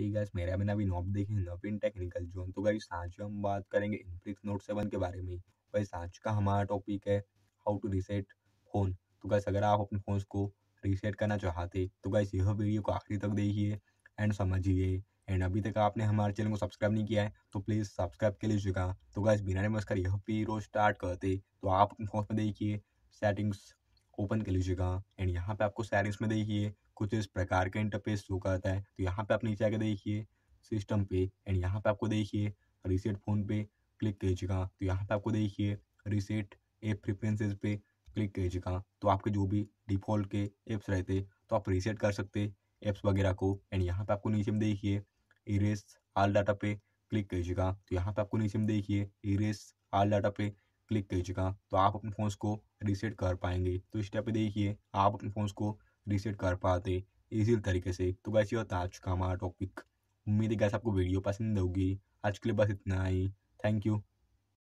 है मेरे मेरा बिना भी नॉप देखें नवीन टेक्निकल जोन तो गई आज हम बात करेंगे इनफ्लिक्स नोट सेवन के बारे में वैस आज का हमारा टॉपिक है हाउ टू रीसेट फ़ोन तो गैस अगर आप अपने फ़ोन को रीसेट करना चाहते तो गाइस यह वीडियो को आखिरी तक देखिए एंड समझिए एंड अभी तक आपने हमारे चैनल को सब्सक्राइब नहीं किया है तो प्लीज़ सब्सक्राइब कर लीजिएगा तो गाइस बिना नमस्कार यह वीडियो स्टार्ट करते तो आप अपने फ़ोन में देखिए सेटिंग्स ओपन कर लीजिएगा एंड यहाँ पे आपको सेटिंग्स में देखिए कुछ इस प्रकार का इंटरफेस शो करता है तो यहाँ पे आप नीचे आके देखिए सिस्टम पे एंड यहाँ पे आपको देखिए रिसेट फोन पे क्लिक कीजिएगा तो यहाँ पे आपको देखिए रिसेट एप प्रिफ्रेंसेज पे क्लिक कीजिएगा तो आपके जो भी डिफॉल्ट के एप्स रहते तो आप रिसेट कर सकते एप्स वगैरह को एंड यहाँ पे आपको नीचे में देखिए इरेस आल डाटा पे क्लिक कीजिएगा तो यहाँ पे आपको नीचे में देखिए इरेस आल डाटा पे क्लिक कीजिएगा तो आप अपने फ़ोन को रिसेट कर पाएंगे तो इस टाइप पे देखिए आप अपने फ़ोन को रीसेट कर पाते इजी तरीके से तो वैसे ही होता आज का हमारा टॉपिक उम्मीद है गैस आपको वीडियो पसंद होगी आज के लिए बस इतना ही थैंक यू